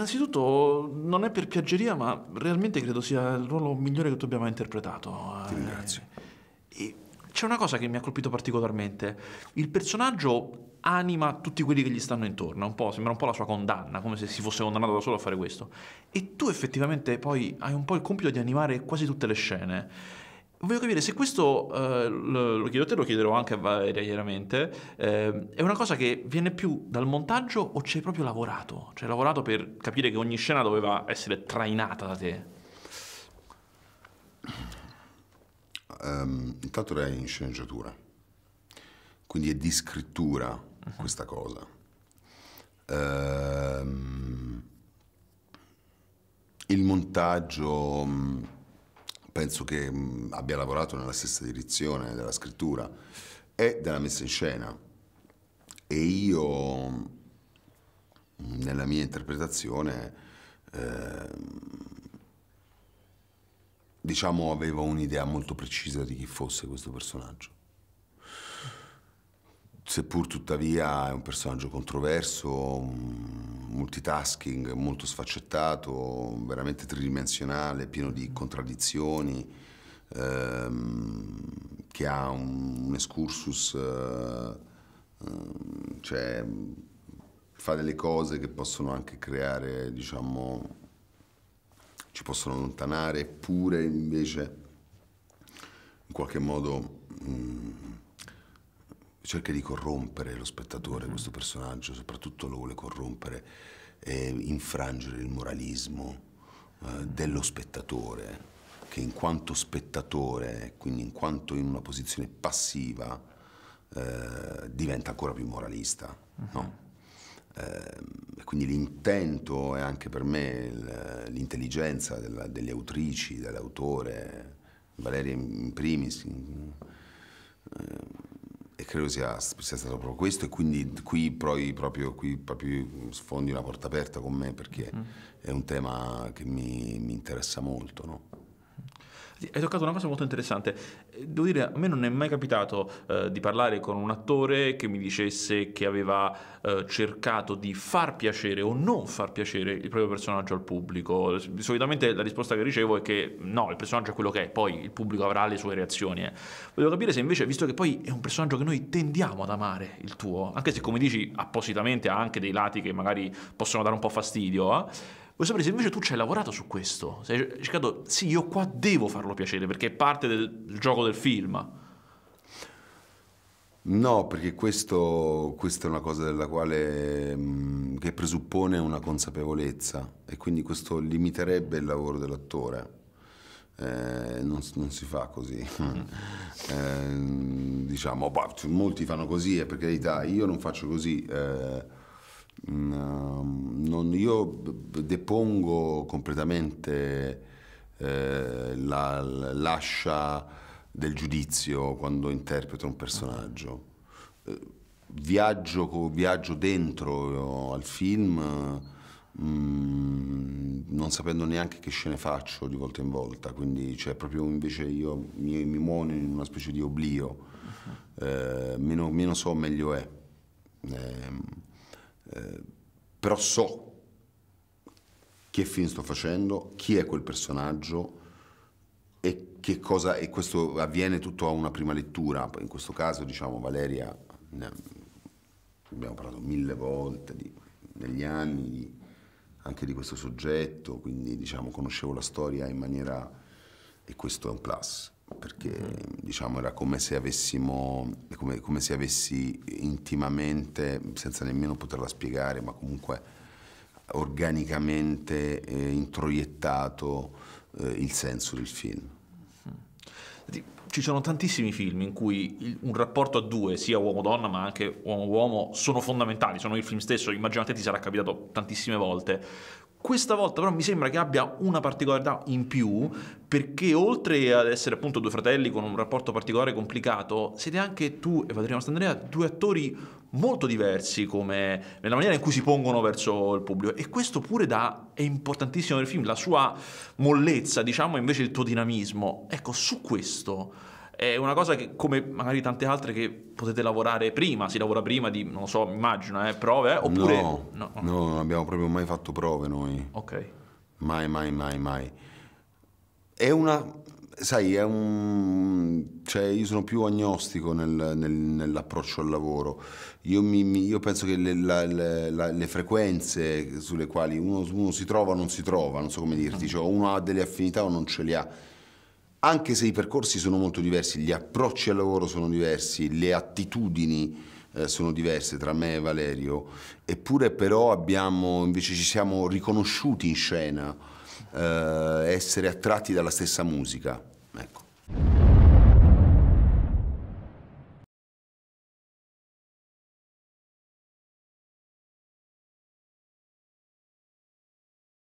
innanzitutto non è per piaggeria, ma realmente credo sia il ruolo migliore che tu abbia mai interpretato. Ti ringrazio. Eh, e c'è una cosa che mi ha colpito particolarmente. Il personaggio anima tutti quelli che gli stanno intorno, un po', sembra un po' la sua condanna, come se si fosse condannato da solo a fare questo. E tu effettivamente poi hai un po' il compito di animare quasi tutte le scene. Voglio capire se questo, eh, lo, lo, chiedo a te, lo chiederò anche a Valeria chiaramente, eh, è una cosa che viene più dal montaggio o ci hai proprio lavorato? Cioè hai lavorato per capire che ogni scena doveva essere trainata da te? Um, intanto è in sceneggiatura, quindi è di scrittura uh-huh. questa cosa. Um, il montaggio mm, penso che mh, mm, abbia lavorato nella stessa direzione della scrittura e della messa in scena. E io, mm, nella mia interpretazione, eh, diciamo, avevo un'idea molto precisa di chi fosse questo personaggio seppur tuttavia è un personaggio controverso, multitasking, molto sfaccettato, veramente tridimensionale, pieno di contraddizioni, ehm, che ha un, un excursus, eh, ehm, cioè fa delle cose che possono anche creare, diciamo, ci possono allontanare, eppure invece in qualche modo... Mh, mm, cerca di corrompere lo spettatore, mm. questo personaggio, soprattutto lo vuole corrompere e infrangere il moralismo eh, dello spettatore, che in quanto spettatore, quindi in quanto in una posizione passiva, eh, diventa ancora più moralista. Mm. No? Eh, quindi l'intento e anche per me l'intelligenza delle autrici, dell'autore, Valeria in primis, in, eh, e credo sia, sia, stato proprio questo e quindi qui, proprio, qui proprio sfondi una porta aperta con me perché mm. è un tema che mi, mi interessa molto. No? Hai toccato una cosa molto interessante. Eh, devo dire, a me non è mai capitato eh, di parlare con un attore che mi dicesse che aveva eh, cercato di far piacere o non far piacere il proprio personaggio al pubblico. Solitamente la risposta che ricevo è che no, il personaggio è quello che è, poi il pubblico avrà le sue reazioni. Eh. Volevo capire se invece, visto che poi è un personaggio che noi tendiamo ad amare, il tuo, anche se come dici appositamente ha anche dei lati che magari possono dare un po' fastidio, eh, Vuoi sapere se invece tu ci hai lavorato su questo? Sei cercato, sì, io qua devo farlo piacere perché è parte del gioco del film. No, perché questo, questa è una cosa della quale mm, che presuppone una consapevolezza e quindi questo limiterebbe il lavoro dell'attore. Eh, non, non, si fa così. eh, diciamo, boh, molti fanno così, e eh, per carità, io non faccio così. Eh, Mm, um, non, io depongo completamente eh, la, l'ascia del giudizio quando interpreto un personaggio. Eh, viaggio, viaggio dentro eh, al film mm, non sapendo neanche che scene faccio di volta in volta, quindi cioè, proprio invece io mi, mi muono in una specie di oblio, mhm. eh, meno, meno, so meglio è. Eh, però so che film sto facendo, chi è quel personaggio e che cosa, e questo avviene tutto a una prima lettura, in questo caso diciamo Valeria, ne abbiamo parlato mille volte di, negli anni di, anche di questo soggetto, quindi diciamo conoscevo la storia in maniera, e questo è un plus perché diciamo, era come se, avessimo, come, come se avessi intimamente, senza nemmeno poterla spiegare, ma comunque organicamente eh, introiettato eh, il senso del film. Mm ci sono tantissimi film in cui il, un rapporto a due, sia uomo-donna ma anche uomo-uomo, sono fondamentali, sono il film stesso, immaginate ti sarà capitato tantissime volte. Questa volta però mi sembra che abbia una particolarità in più perché oltre ad essere appunto due fratelli con un rapporto particolare complicato, siete anche tu e Valeriano Standrea due attori molto diversi come nella maniera in cui si pongono verso il pubblico e questo pure dà, è importantissimo nel film, la sua mollezza, diciamo, invece il tuo dinamismo. Ecco, su questo è una cosa che, come magari tante altre, che potete lavorare prima, si lavora prima di, non so, immagino, eh, prove, eh? oppure... No, no, no, non abbiamo proprio mai fatto prove noi. Ok. Mai, mai, mai, mai. È una... Sai, è un... Cioè, io sono più agnostico nel, nel, nell'approccio al lavoro. Io, mi, mi, io penso che le, la, la, le, frequenze sulle quali uno, uno si trova o non si trova, non so come dirti, mm. cioè uno ha delle affinità o non ce le ha anche se i percorsi sono molto diversi, gli approcci al lavoro sono diversi, le attitudini eh, sono diverse tra me e Valerio, eppure però abbiamo, invece ci siamo riconosciuti in scena, eh, essere attratti dalla stessa musica. Ecco.